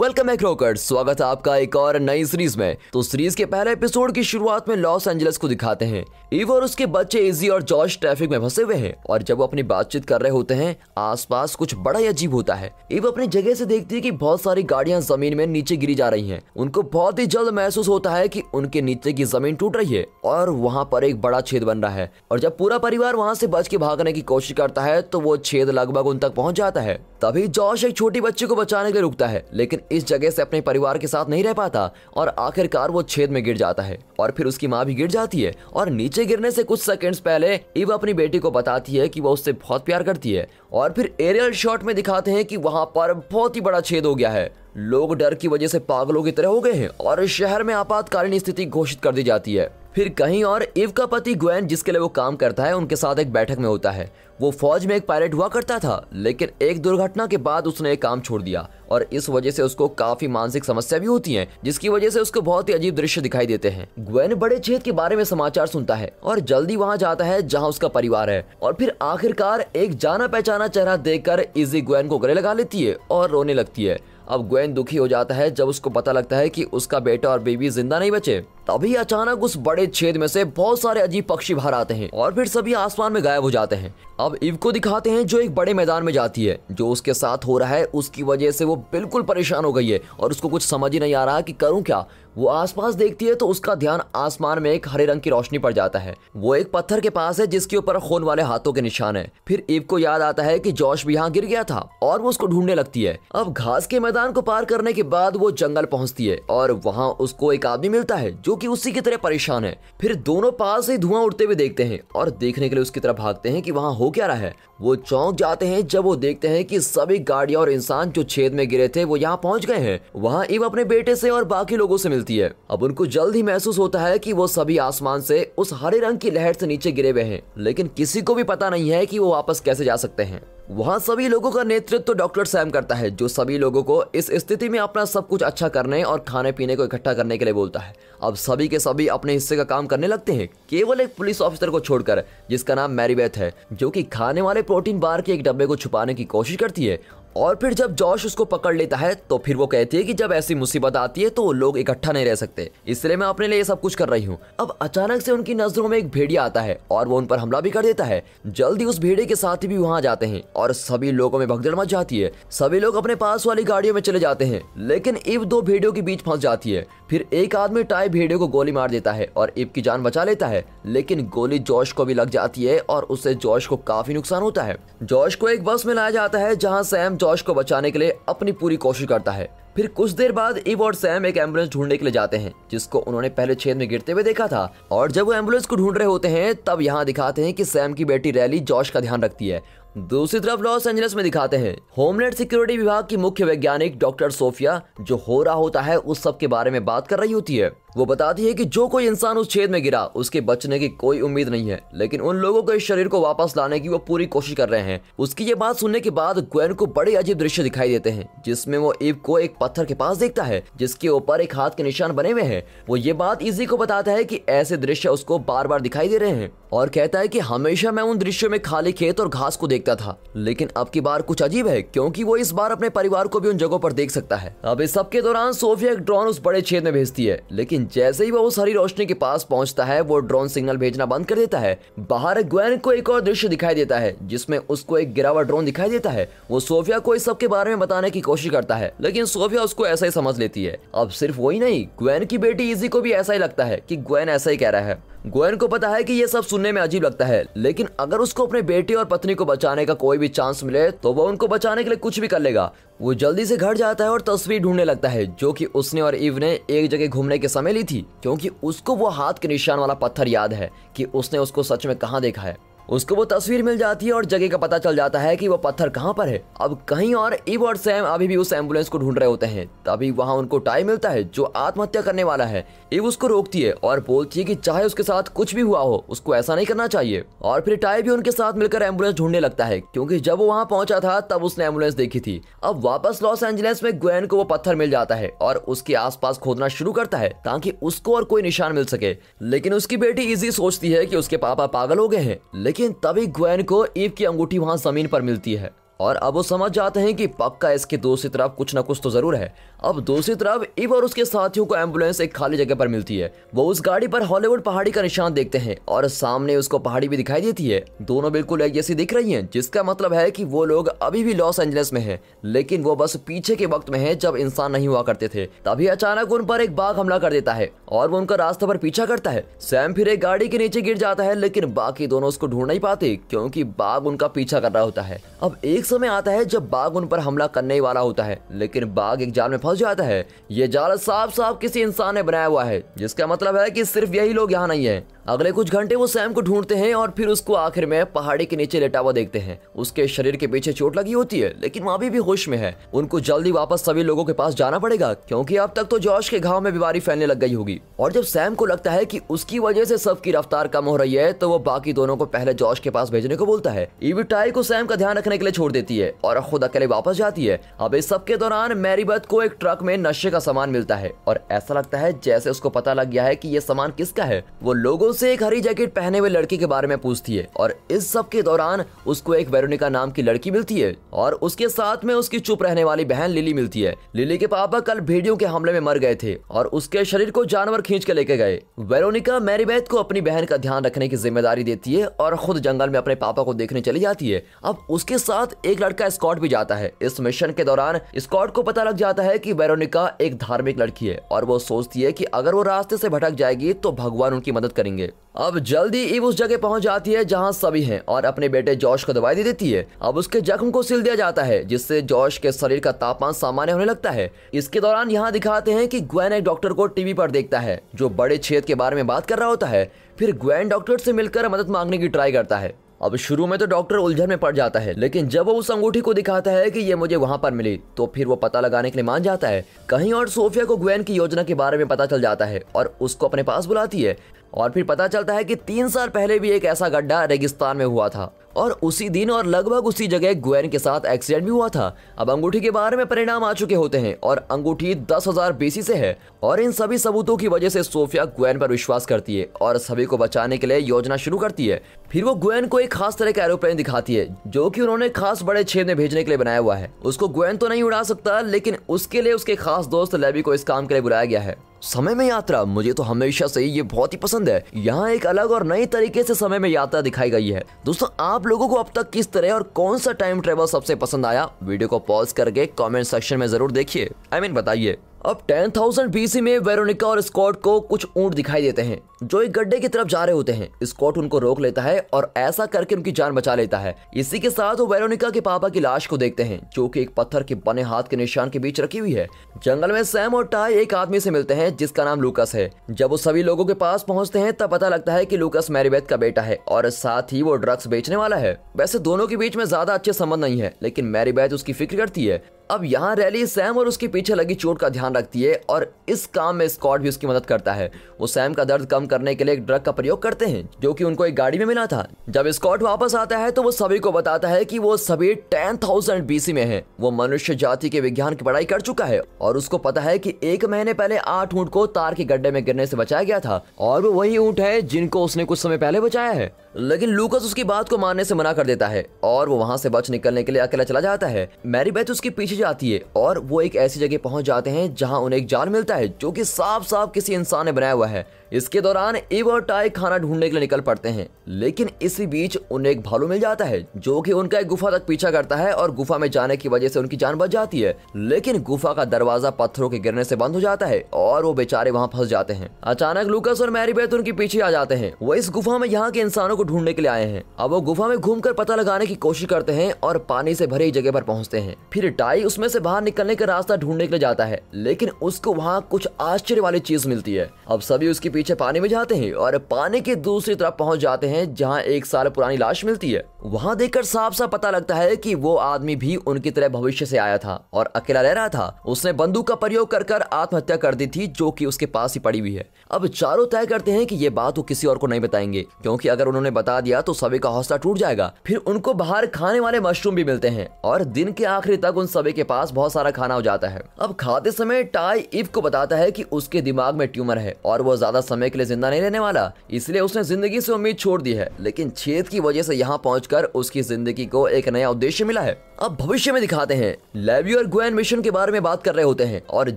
welcome है croaker स्वागत है आपका एक और नई सीरीज में तो सीरीज के पहले एपिसोड की शुरुआत में लॉस एंजलिस को दिखाते हैं इव और उसके बच्चे इजी और जॉर्ज ट्रैफिक में फंसे हुए हैं और जब वो अपनी बातचीत कर रहे होते हैं आसपास कुछ बड़ा ही अजीब होता है इव अपनी जगह से देखती है कि बहुत सारी गाड़ियां जमीन में नीचे गिरी जा रही है उनको बहुत ही जल्द महसूस होता है की उनके नीचे की जमीन टूट रही है और वहाँ पर एक बड़ा छेद बन रहा है और जब पूरा परिवार वहाँ से बच के भागने की कोशिश करता है तो वो छेद लगभग उन तक पहुँच जाता है तभी जॉर्ज एक छोटी बच्ची को बचाने के लिए रुकता है लेकिन इस जगह से अपने परिवार के साथ नहीं रह पाता और आखिरकार वो छेद में गिर जाता है और फिर उसकी माँ भी गिर जाती है और नीचे गिरने से कुछ सेकंड्स पहले इव अपनी बेटी को बताती है कि वो उससे बहुत प्यार करती है और फिर एरियल शॉट में दिखाते हैं कि वहाँ पर बहुत ही बड़ा छेद हो गया है लोग डर की वजह से पागलों की तरह हो गए हैं और शहर में आपातकालीन स्थिति घोषित कर दी जाती है फिर कहीं और इव का पति ग्वेन जिसके लिए वो काम करता है उनके साथ एक बैठक में होता है वो फौज में एक पायलट हुआ करता था लेकिन एक दुर्घटना के बाद उसने एक काम छोड़ दिया और इस वजह से उसको काफी मानसिक समस्या भी होती है जिसकी वजह से उसको बहुत ही अजीब दृश्य दिखाई देते हैं ग्वेन बड़े छेद के बारे में समाचार सुनता है और जल्दी वहां जाता है जहां उसका परिवार है और फिर आखिरकार एक जाना पहचाना चेहरा देखकर इजी ग्वेन को गले लगा लेती है और रोने लगती है अब ग्वेन दुखी हो जाता है जब उसको पता लगता है कि उसका बेटा और बेबी जिंदा नहीं बचे तभी अचानक उस बड़े छेद में से बहुत सारे अजीब पक्षी बाहर आते हैं और फिर सभी आसमान में गायब हो जाते हैं अब इव को दिखाते हैं जो एक बड़े मैदान में जाती है जो उसके साथ हो रहा है उसकी वजह से वो बिल्कुल परेशान हो गई है और उसको कुछ समझ ही नहीं आ रहा कि करूं क्या वो आसपास देखती है तो उसका ध्यान आसमान में एक हरे रंग की रोशनी पड़ जाता है वो एक पत्थर के पास है जिसके ऊपर खून वाले हाथों के निशान है फिर इव को याद आता है कि जोश भी यहाँ गिर गया था और वो उसको ढूंढने लगती है अब घास के मैदान को पार करने के बाद वो जंगल पहुंचती है और वहाँ उसको एक आदमी मिलता है जो कि उसी की तरह परेशान है फिर दोनों पास से धुआं उड़ते हुए देखते हैं और देखने के लिए उसकी तरफ भागते हैं कि वहाँ हो क्या रहा है वो चौंक जाते हैं जब वो देखते हैं कि सभी गाड़िया और इंसान जो छेद में गिरे थे वो यहाँ पहुंच गए हैं वहाँ इव अपने बेटे से और बाकी लोगों से मिलती है अब उनको जल्द ही महसूस होता है की वो सभी आसमान से उस हरे रंग की लहर से नीचे गिरे हुए हैं लेकिन किसी को भी पता नहीं है की वो वापस कैसे जा सकते हैं वहां सभी लोगों का नेतृत्व तो डॉक्टर सैम करता है जो सभी लोगों को इस स्थिति में अपना सब कुछ अच्छा करने और खाने पीने को इकट्ठा करने के लिए बोलता है अब सभी के सभी अपने हिस्से का काम करने लगते हैं केवल एक पुलिस ऑफिसर को छोड़कर जिसका नाम मैरीबेथ है जो कि खाने वाले प्रोटीन बार के एक डब्बे को छुपाने की कोशिश करती है और फिर जब जॉश उसको पकड़ लेता है तो फिर वो कहती है कि जब ऐसी मुसीबत आती है तो लोग इकट्ठा नहीं रह सकते इसलिए मैं अपने लिए सब कुछ कर रही हूँ अब अचानक से उनकी नजरों में एक भेड़िया आता है और वो उन पर हमला भी कर देता है जल्दी उस भेड़े के साथ भी वहाँ जाते हैं और सभी लोगों में भगदड़ मच जाती है सभी लोग अपने पास वाली गाड़ियों में चले जाते हैं लेकिन इव दो भेड़ियों के बीच फंस जाती है फिर एक आदमी टाई भेड़ियों को गोली मार देता है और इव की जान बचा लेता है लेकिन गोली जॉश को भी लग जाती है और उससे जॉश को काफी नुकसान होता है जॉश को एक बस में लाया जाता है जहाँ सैम जॉर्ज को बचाने के लिए अपनी पूरी कोशिश करता है फिर कुछ देर बाद इव और सैम एक एम्बुलेंस ढूंढने के लिए जाते हैं जिसको उन्होंने पहले छेद में गिरते हुए देखा था और जब वो एम्बुलेंस को ढूंढ रहे होते हैं तब यहाँ दिखाते हैं कि सैम की बेटी रैली जॉश का ध्यान रखती है दूसरी तरफ लॉस एंजलिस में दिखाते हैं होमलैंड सिक्योरिटी विभाग की मुख्य वैज्ञानिक डॉक्टर सोफिया जो हो रहा होता है उस सब के बारे में बात कर रही होती है वो बताती है कि जो कोई इंसान उस छेद में गिरा उसके बचने की कोई उम्मीद नहीं है लेकिन उन लोगों के शरीर को वापस लाने की वो पूरी कोशिश कर रहे हैं उसकी ये बात सुनने के बाद ग्वेन को बड़े अजीब दृश्य दिखाई देते हैं जिसमें वो इव को एक पत्थर के पास देखता है जिसके ऊपर एक हाथ के निशान बने हुए हैं वो ये बात इजी को बताता है की ऐसे दृश्य उसको बार बार दिखाई दे रहे हैं और कहता है की हमेशा मैं उन दृश्यों में खाली खेत और घास को देखता था लेकिन अब की बार कुछ अजीब है क्योंकि वो इस बार अपने परिवार को भी उन जगहों पर देख सकता है अब इस सबके दौरान सोफिया एक ड्रोन उस बड़े छेद में भेजती है लेकिन जैसे ही वह उस हरी रोशनी के पास पहुंचता है वो ड्रोन सिग्नल भेजना बंद कर देता है बाहर ग्वैन को एक और दृश्य दिखाई देता है जिसमें उसको एक गिरा हुआ ड्रोन दिखाई देता है वो सोफिया को इस सब के बारे में बताने की कोशिश करता है लेकिन सोफिया उसको ऐसा ही समझ लेती है अब सिर्फ वही नहीं ग्वेन की बेटी इजी को भी ऐसा ही लगता है की ग्वेन ऐसा ही कह रहा है गोयन को पता है कि ये सब सुनने में अजीब लगता है लेकिन अगर उसको अपने बेटे और पत्नी को बचाने का कोई भी चांस मिले तो वो उनको बचाने के लिए कुछ भी कर लेगा वो जल्दी से घर जाता है और तस्वीर ढूंढने लगता है जो कि उसने और इव ने एक जगह घूमने के समय ली थी क्योंकि उसको वो हाथ के निशान वाला पत्थर याद है कि उसने उसको सच में कहा देखा है उसको वो तस्वीर मिल जाती है और जगह का पता चल जाता है कि वो पत्थर कहाँ पर है अब कहीं और इव और सैम अभी भी उस एम्बुलेंस को ढूंढ रहे होते हैं तभी वहाँ उनको टाइम मिलता है जो आत्महत्या करने वाला है इव उसको रोकती है और बोलती है कि चाहे उसके साथ कुछ भी हुआ हो उसको ऐसा नहीं करना चाहिए और फिर टाई भी उनके साथ मिलकर एम्बुलेंस ढूंढने लगता है क्योंकि जब वो वहाँ पहुंचा था तब उसने एम्बुलेंस देखी थी अब वापस लॉस एंजलिस में ग्वेन को वो पत्थर मिल जाता है और उसके आस खोदना शुरू करता है ताकि उसको और कोई निशान मिल सके लेकिन उसकी बेटी इजी सोचती है की उसके पापा पागल हो गए हैं लेकिन तभी ग्वैन को ईव की अंगूठी वहां जमीन पर मिलती है और अब वो समझ जाते हैं कि पक्का इसके दूसरी तरफ कुछ ना कुछ तो ज़रूर है अब दूसरी तरफ इव और उसके साथियों को एम्बुलेंस एक खाली जगह पर मिलती है वो उस गाड़ी पर हॉलीवुड पहाड़ी का निशान देखते हैं और सामने उसको पहाड़ी भी दिखाई देती है दोनों बिल्कुल एक जैसी दिख रही है जिसका मतलब है की वो लोग अभी भी लॉस एंजलिस में है लेकिन वो बस पीछे के वक्त में है जब इंसान नहीं हुआ करते थे तभी अचानक उन पर एक बाघ हमला कर देता है और वो उनका रास्ता पर पीछा करता है सैम फिर एक गाड़ी के नीचे गिर जाता है लेकिन बाकी दोनों उसको ढूंढ नहीं पाते क्योंकि बाघ उनका पीछा कर रहा होता है अब एक एक समय आता है जब बाघ उन पर हमला करने वाला होता है लेकिन बाघ एक जाल में फंस जाता है ये जाल साफ साफ किसी इंसान ने बनाया हुआ है जिसका मतलब है कि सिर्फ यही लोग यहाँ नहीं है अगले कुछ घंटे वो सैम को ढूंढते हैं और फिर उसको आखिर में पहाड़ी के नीचे लेटा हुआ देखते हैं उसके शरीर के पीछे चोट लगी होती है लेकिन वो अभी भी होश में है उनको जल्दी वापस सभी लोगों के पास जाना पड़ेगा क्योंकि अब तक तो जॉश के घाव में बीमारी फैलने लग गई होगी और जब सैम को लगता है की उसकी वजह से सबकी रफ्तार कम हो रही है तो वो बाकी दोनों को पहले जॉश के पास भेजने को बोलता है टाई को सैम का ध्यान रखने के लिए छोड़ देती है और खुद अकेले वापस जाती है अब इस सबके दौरान मैरीबत को एक ट्रक में नशे का सामान मिलता है और ऐसा लगता है जैसे उसको पता लग गया है की ये सामान किसका है वो लोगों उसे एक हरी जैकेट पहने हुए लड़की के बारे में पूछती है और इस सब के दौरान उसको एक वेरोनिका नाम की लड़की मिलती है और उसके साथ में उसकी चुप रहने वाली बहन लिली मिलती है लिली के पापा कल भेड़ियों के हमले में मर गए थे और उसके शरीर को जानवर खींच के लेके गए वेरोनिका मैरीबैथ को अपनी बहन का ध्यान रखने की जिम्मेदारी देती है और खुद जंगल में अपने पापा को देखने चली जाती है अब उसके साथ एक लड़का स्कॉट भी जाता है इस मिशन के दौरान स्कॉट को पता लग जाता है की वेरोनिका एक धार्मिक लड़की है और वो सोचती है की अगर वो रास्ते से भटक जाएगी तो भगवान उनकी मदद करेंगे जाएंगे अब जल्दी ईव उस जगह पहुंच जाती है जहां सभी हैं और अपने बेटे जॉश को दवाई दे देती है अब उसके जख्म को सिल दिया जाता है जिससे जॉश के शरीर का तापमान सामान्य होने लगता है इसके दौरान यहाँ दिखाते हैं कि ग्वैन एक डॉक्टर को टीवी पर देखता है जो बड़े छेद के बारे में बात कर रहा होता है फिर ग्वैन डॉक्टर से मिलकर मदद मांगने की ट्राई करता है अब शुरू में तो डॉक्टर उलझन में पड़ जाता है लेकिन जब वो उस अंगूठी को दिखाता है कि ये मुझे वहां पर मिली तो फिर वो पता लगाने के लिए मान जाता है कहीं और सोफिया को ग्वैन की योजना के बारे में पता चल जाता है और उसको अपने पास बुलाती है और फिर पता चलता है कि तीन साल पहले भी एक ऐसा गड्ढा रेगिस्तान में हुआ था और उसी दिन और लगभग उसी जगह ग्वेन के साथ एक्सीडेंट भी हुआ था अब अंगूठी के बारे में परिणाम आ चुके होते हैं और अंगूठी दस हजार बीसी से है और इन सभी सबूतों की वजह से सोफिया ग्वेन पर विश्वास करती है और सभी को बचाने के लिए योजना शुरू करती है फिर वो ग्वेन को एक खास तरह का एरोप्लेन दिखाती है जो की उन्होंने खास बड़े छेद में भेजने के लिए बनाया हुआ है उसको ग्वेन तो नहीं उड़ा सकता लेकिन उसके लिए उसके खास दोस्त लेबी को इस काम के लिए बुलाया गया है समय में यात्रा मुझे तो हमेशा से ये बहुत ही पसंद है यहाँ एक अलग और नई तरीके से समय में यात्रा दिखाई गई है दोस्तों आप लोगों को अब तक किस तरह और कौन सा टाइम ट्रेवल सबसे पसंद आया वीडियो को पॉज करके कमेंट सेक्शन में जरूर देखिए आई मीन बताइए अब 10,000 बीसी में वेरोनिका और स्कॉट को कुछ ऊंट दिखाई देते हैं जो एक गड्ढे की तरफ जा रहे होते हैं स्कॉट उनको रोक लेता है और ऐसा करके उनकी जान बचा लेता है इसी के साथ वो वेरोनिका के पापा की लाश को देखते हैं जो कि एक पत्थर के बने हाथ के निशान के बीच रखी हुई है जंगल में सैम और टाई एक आदमी से मिलते हैं जिसका नाम लूकस है जब वो सभी लोगों के पास पहुंचते हैं तब पता लगता है की लूकस मैरीबेथ का बेटा है और साथ ही वो ड्रग्स बेचने वाला है वैसे दोनों के बीच में ज्यादा अच्छे संबंध नहीं है लेकिन मैरीबेथ उसकी फिक्र करती है अब यहाँ रैली सैम और उसके पीछे लगी चोट का ध्यान रखती है और इस काम में स्कॉट भी उसकी मदद करता है वो सैम का दर्द कम करने के लिए एक ड्रग का प्रयोग करते हैं जो कि उनको एक गाड़ी में मिला था जब स्कॉट वापस आता है तो वो सभी को बताता है कि वो सभी टेन थाउजेंड बीसी में है वो मनुष्य जाति के विज्ञान की पढ़ाई कर चुका है और उसको पता है की एक महीने पहले आठ ऊँट को तार के गड्ढे में गिरने से बचाया गया था और वो वही ऊँट है जिनको उसने कुछ समय पहले बचाया है लेकिन लूकस उसकी बात को मानने से मना कर देता है और वो वहां से बच निकलने के लिए अकेला चला जाता है मैरी बैथ उसके पीछे जाती है और वो एक ऐसी जगह पहुंच जाते हैं जहां उन्हें एक जाल मिलता है जो कि साफ साफ किसी इंसान ने बनाया हुआ है इसके दौरान इव और टाई खाना ढूंढने के लिए निकल पड़ते हैं लेकिन इसी बीच उन्हें एक भालू मिल जाता है जो कि उनका एक गुफा तक पीछा करता है और गुफा में जाने की वजह से उनकी जान बच जाती है लेकिन गुफा का दरवाजा पत्थरों के गिरने से बंद हो जाता है और वो बेचारे वहाँ फंस जाते हैं अचानक लूकस और मैरीबेथ उनके पीछे आ जाते हैं वो इस गुफा में यहाँ के इंसानों को ढूंढने के लिए आए हैं अब वो गुफा में घूमकर पता लगाने की कोशिश करते हैं और पानी से भरे जगह पर पहुंचते हैं फिर टाई उसमें से बाहर निकलने का रास्ता ढूंढने के लिए जाता है लेकिन उसको वहाँ कुछ आश्चर्य वाली चीज मिलती है अब सभी उसके पीछे पानी में जाते हैं और पानी के दूसरी तरफ पहुंच जाते हैं जहाँ एक साल पुरानी लाश मिलती है वहां देखकर साफ साफ पता लगता है कि वो आदमी भी उनकी तरह भविष्य से आया था और अकेला रह रहा था उसने बंदूक का प्रयोग कर कर आत्महत्या कर दी थी जो कि उसके पास ही पड़ी हुई है अब चारों तय करते हैं कि ये बात वो किसी और को नहीं बताएंगे क्योंकि अगर उन्होंने बता दिया तो सभी का हौसला टूट जाएगा फिर उनको बाहर खाने वाले मशरूम भी मिलते हैं और दिन के आखिरी तक उन सभी के पास बहुत सारा खाना हो जाता है अब खाते समय टाई इफ को बताता है की उसके दिमाग में ट्यूमर है और वो ज्यादा समय के लिए जिंदा नहीं रहने वाला इसलिए उसने जिंदगी से उम्मीद छोड़ दी है लेकिन छेद की वजह से यहाँ पहुंच कर उसकी जिंदगी को एक नया उद्देश्य मिला है अब भविष्य में दिखाते हैं लेवी और ग्वेन मिशन के बारे में बात कर रहे होते हैं और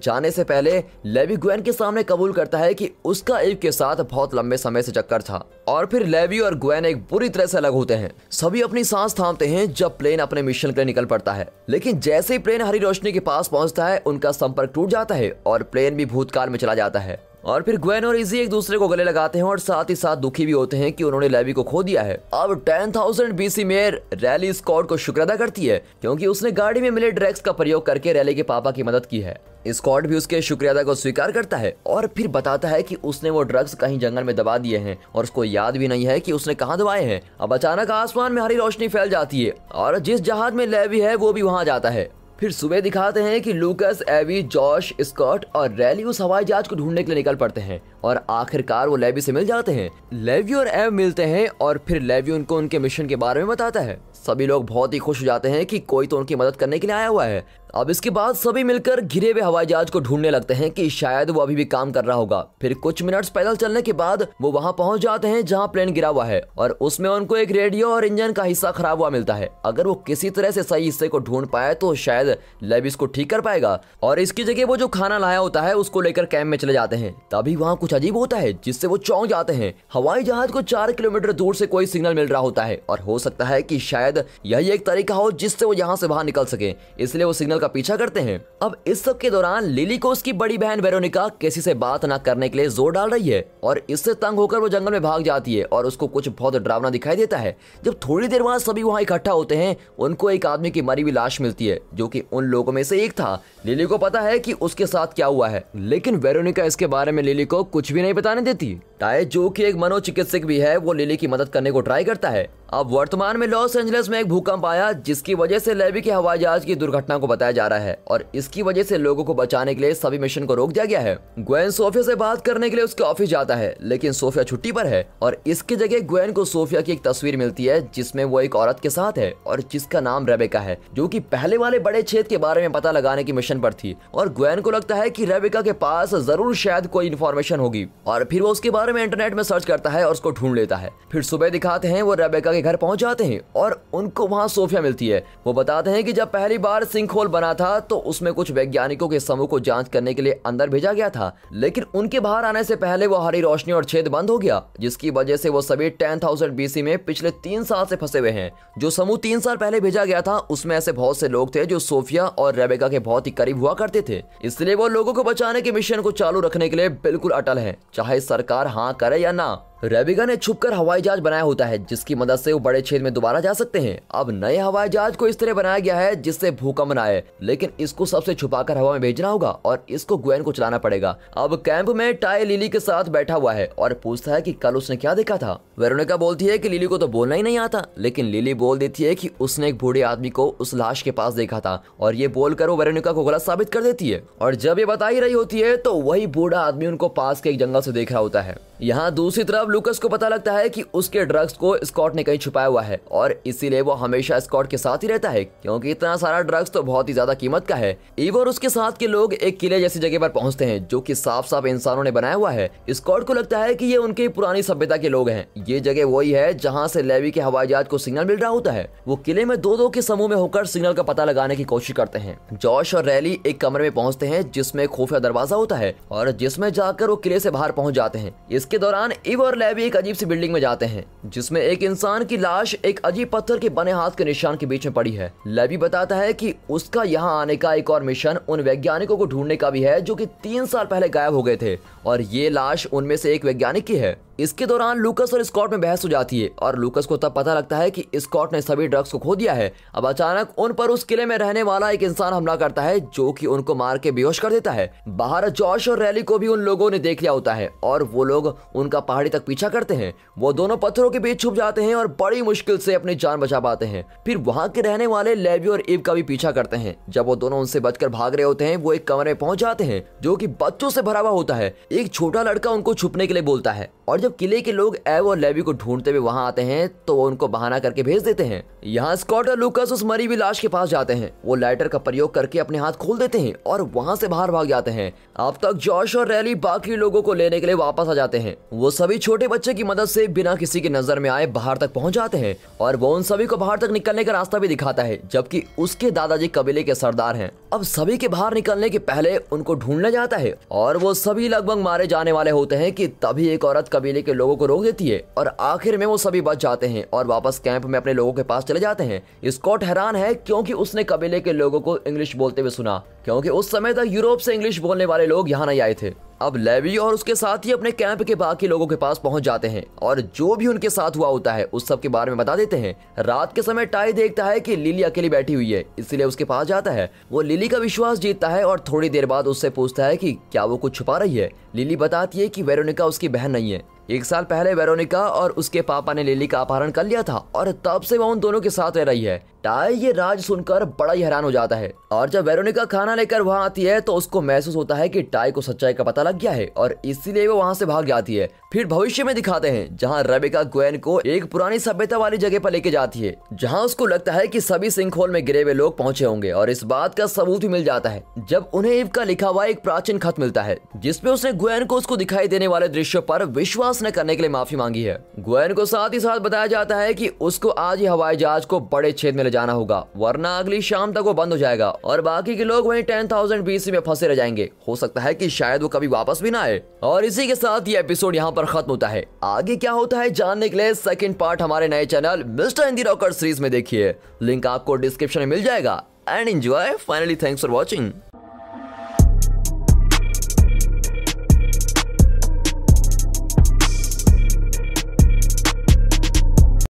जाने से पहले लेवी ग्वेन के सामने कबूल करता है कि उसका एव के साथ बहुत लंबे समय से चक्कर था और फिर लेवी और ग्वेन एक बुरी तरह से अलग होते हैं सभी अपनी सांस थामते हैं जब प्लेन अपने मिशन के लिए निकल पड़ता है लेकिन जैसे ही प्लेन हरी रोशनी के पास पहुंचता है उनका संपर्क टूट जाता है और प्लेन भी भूतकाल में चला जाता है और फिर ग्वेन और इजी एक दूसरे को गले लगाते हैं और साथ ही साथ दुखी भी होते हैं कि उन्होंने लेवी को खो दिया है अब ten thousand BC mayor Riley Scott को शुक्र अदा करती है क्योंकि उसने गाड़ी में मिले ड्रग्स का प्रयोग करके रैली के पापा की मदद की है स्कॉट भी उसके शुक्रिया को स्वीकार करता है और फिर बताता है कि उसने वो ड्रग्स कहीं जंगल में दबा दिए हैं और उसको याद भी नहीं है कि उसने कहाँ दबाए हैं अब अचानक आसमान में हरी रोशनी फैल जाती है और जिस जहाज में लेवी है वो भी वहाँ जाता है फिर सुबह दिखाते हैं कि लूकस एवी जॉश स्कॉट और रैली उस हवाई जहाज को ढूंढने के लिए निकल पड़ते हैं और आखिरकार वो लेवी से मिल जाते हैं लेवी और एव मिलते हैं और फिर लेवी उनको उनके मिशन के बारे में बताता है सभी लोग बहुत ही खुश हो जाते हैं कि कोई तो उनकी मदद करने के लिए आया हुआ है अब इसके बाद सभी मिलकर घिरे हुए हवाई जहाज को ढूंढने लगते हैं कि शायद वो अभी भी काम कर रहा होगा फिर कुछ मिनट्स पैदल चलने के बाद वो वहाँ पहुँच जाते हैं जहाँ प्लेन गिरा हुआ है और उसमें उनको एक रेडियो और इंजन का हिस्सा खराब हुआ मिलता है अगर वो किसी तरह से सही हिस्से को ढूंढ पाए तो शायद लैब इसको ठीक कर पाएगा और इसकी जगह वो जो खाना लाया होता है उसको लेकर कैंप में चले जाते हैं तभी वहाँ कुछ अजीब होता है जिससे वो चौंक जाते हैं हवाई जहाज को चार किलोमीटर दूर से कोई सिग्नल मिल रहा होता है और हो सकता है की शायद यही एक तरीका हो जिससे वो यहाँ से बाहर निकल सके इसलिए वो सिग्नल का का पीछा करते हैं अब इस सब के दौरान लिली को उसकी बड़ी बहन वेरोनिका किसी से बात ना करने के लिए जोर डाल रही है और इससे तंग होकर वो जंगल में भाग जाती है और उसको कुछ बहुत डरावना दिखाई देता है जब थोड़ी देर बाद सभी वहाँ इकट्ठा होते हैं उनको एक आदमी की मरी हुई लाश मिलती है जो की उन लोगों में से एक था लिली को पता है की उसके साथ क्या हुआ है लेकिन वेरोनिका इसके बारे में लिली को कुछ भी नहीं बताने देती टाय जो की एक मनोचिकित्सक भी है वो लिली की मदद करने को ट्राई करता है अब वर्तमान में लॉस एंजलिस में एक भूकंप आया जिसकी वजह से लेवी के हवाई जहाज की दुर्घटना को बताया जा रहा है और इसकी वजह से लोगों को बचाने के लिए सभी मिशन को रोक दिया गया है ग्वेन सोफिया से बात करने के लिए उसके ऑफिस जाता है लेकिन सोफिया छुट्टी पर है और इसकी जगह ग्वेन को सोफिया की एक तस्वीर मिलती है जिसमे वो एक औरत के साथ है और जिसका नाम रेबेका है जो की पहले वाले बड़े छेद के बारे में पता लगाने की मिशन पर थी और ग्वेन को लगता है की रेबेका के पास जरूर शायद कोई इन्फॉर्मेशन होगी और फिर वो उसके बारे में इंटरनेट में सर्च करता है और उसको ढूंढ लेता है फिर सुबह दिखाते हैं वो रेबेका के घर पहुंच जाते हैं और उनको वहां सोफिया मिलती है वो बताते हैं कि जब पहली बार होल बना था तो उसमें कुछ वैज्ञानिकों के समूह को जांच करने के लिए अंदर भेजा गया था लेकिन उनके बाहर आने से पहले वो हरी रोशनी और छेद बंद हो गया जिसकी वजह से वो सभी टेन थाउजेंड बीसी में पिछले तीन साल से फंसे हुए हैं जो समूह तीन साल पहले भेजा गया था उसमें ऐसे बहुत से लोग थे जो सोफिया और रेबेका के बहुत ही करीब हुआ करते थे इसलिए वो लोगों को बचाने के मिशन को चालू रखने के लिए बिल्कुल अटल है चाहे सरकार हाँ करे या ना रेबिगा ने छुपकर हवाई जहाज बनाया होता है जिसकी मदद से वो बड़े छेद में दोबारा जा सकते हैं अब नए हवाई जहाज को इस तरह बनाया गया है जिससे भूकंप न आए लेकिन इसको सबसे छुपाकर हवा में भेजना होगा और इसको ग्वेन को चलाना पड़ेगा अब कैंप में टाई लिली के साथ बैठा हुआ है और पूछता है की कल उसने क्या देखा था वेरोनिका बोलती है की लिली को तो बोलना ही नहीं आता लेकिन लिली बोल देती है की उसने एक बूढ़े आदमी को उस लाश के पास देखा था और ये बोलकर वो वेरोनिका को गलत साबित कर देती है और जब ये बता ही रही होती है तो वही बूढ़ा आदमी उनको पास के एक जंगल से देख रहा होता है यहाँ दूसरी तरफ अब लुकस को पता लगता है कि उसके ड्रग्स को स्कॉट ने कहीं छुपाया हुआ है और इसीलिए वो हमेशा स्कॉट के साथ ही रहता है क्योंकि इतना सारा ड्रग्स तो बहुत ही ज्यादा कीमत का है इव और उसके साथ के लोग एक किले जैसी जगह पर पहुंचते हैं जो की साफ साफ इंसानों ने बनाया हुआ है स्कॉट को लगता है की ये उनकी पुरानी सभ्यता के लोग हैं ये जगह वही है जहाँ से लेवी के हवाई जहाज को सिग्नल मिल रहा होता है वो किले में दो दो के समूह में होकर सिग्नल का पता लगाने की कोशिश करते हैं जॉश और रैली एक कमरे में पहुंचते हैं जिसमें खुफिया दरवाजा होता है और जिसमें जाकर वो किले से बाहर पहुंच जाते हैं इसके दौरान इव और लैब एक अजीब सी बिल्डिंग में जाते हैं जिसमें एक इंसान की लाश एक अजीब पत्थर के बने हाथ के निशान के बीच में पड़ी है लैबी बताता है कि उसका यहाँ आने का एक और मिशन उन वैज्ञानिकों को ढूंढने का भी है जो कि तीन साल पहले गायब हो गए थे और ये लाश उनमें से एक वैज्ञानिक की है इसके दौरान लूकस और स्कॉट में बहस हो जाती है और लूकस को तब पता लगता है कि स्कॉट ने सभी ड्रग्स को खो दिया है अब अचानक उन पर उस किले में रहने वाला एक इंसान हमला करता है जो कि उनको मार के बेहोश कर देता है बाहर जॉर्श और रैली को भी उन लोगों ने देख लिया होता है और वो लोग उनका पहाड़ी तक पीछा करते हैं वो दोनों पत्थरों के बीच छुप जाते हैं और बड़ी मुश्किल से अपनी जान बचा पाते हैं फिर वहाँ के रहने वाले लेबी और इव का भी पीछा करते हैं जब वो दोनों उनसे बचकर भाग रहे होते हैं वो एक कमरे पहुंच जाते हैं जो की बच्चों से भरा हुआ होता है एक छोटा लड़का उनको छुपने के लिए बोलता है और जब किले के लोग एव और लेवी को ढूंढते हुए वहां आते हैं तो वो उनको बहाना करके भेज देते हैं यहाँ स्कॉट और लूकस उस मरी हुई लाश के पास जाते हैं वो लाइटर का प्रयोग करके अपने हाथ खोल देते हैं और वहां से बाहर भाग जाते हैं अब तक जॉश और रैली बाकी लोगों को लेने के लिए वापस आ जाते हैं वो सभी छोटे बच्चे की मदद से बिना किसी की नजर में आए बाहर तक पहुंच जाते हैं और वो उन सभी को बाहर तक निकलने का रास्ता भी दिखाता है जबकि उसके दादाजी कबीले के सरदार हैं अब सभी के बाहर निकलने के पहले उनको ढूंढने जाता है और वो सभी लगभग मारे जाने वाले होते हैं कि तभी एक औरत कबीले के लोगों को रोक देती है और आखिर में वो सभी बच जाते हैं और वापस कैंप में अपने लोगों के पास चले जाते हैं स्कॉट हैरान है क्योंकि उसने कबीले के लोगों को इंग्लिश बोलते हुए सुना क्योंकि उस समय तक यूरोप से इंग्लिश बोलने वाले लोग यहाँ नहीं आए थे अब लेवी और उसके साथ ही अपने कैंप के बाकी लोगों के पास पहुंच जाते हैं और जो भी उनके साथ हुआ होता है उस सब के बारे में बता देते हैं रात के समय टाई देखता है कि लिली अकेली बैठी हुई है इसलिए उसके पास जाता है वो लिली का विश्वास जीतता है और थोड़ी देर बाद उससे पूछता है कि क्या वो कुछ छुपा रही है लिली बताती है कि वेरोनिका उसकी बहन नहीं है एक साल पहले वेरोनिका और उसके पापा ने लिली का अपहरण कर लिया था और तब से वह उन दोनों के साथ रह रही है टाई ये राज सुनकर बड़ा ही हैरान हो जाता है और जब वेरोनिका खाना लेकर वहाँ आती है तो उसको महसूस होता है कि टाई को सच्चाई का पता लग गया है और इसीलिए वो वहाँ से भाग जाती है फिर भविष्य में दिखाते हैं जहाँ रबिका गोयन को एक पुरानी सभ्यता वाली जगह पर लेके जाती है जहाँ उसको लगता है की सभी होल में गिरे हुए लोग पहुंचे होंगे और इस बात का सबूत भी मिल जाता है जब उन्हें इव का लिखा हुआ एक प्राचीन खत मिलता है जिसमे उसने गोयन को उसको दिखाई देने वाले दृश्यों पर विश्वास न करने के लिए माफी मांगी है गोयन को साथ ही साथ बताया जाता है की उसको आज ही हवाई जहाज को बड़े छेद में चले जाना होगा वरना अगली शाम तक वो बंद हो जाएगा और बाकी के लोग वही टेन थाउजेंड बीसी में फंसे रह जाएंगे हो सकता है की शायद वो कभी वापस भी ना आए और इसी के साथ ये एपिसोड यहाँ पर खत्म होता है आगे क्या होता है जानने के लिए सेकेंड पार्ट हमारे नए channel mister Hindi rocker series में देखिए लिंक आपको डिस्क्रिप्शन में मिल जाएगा and enjoy finally thanks for watching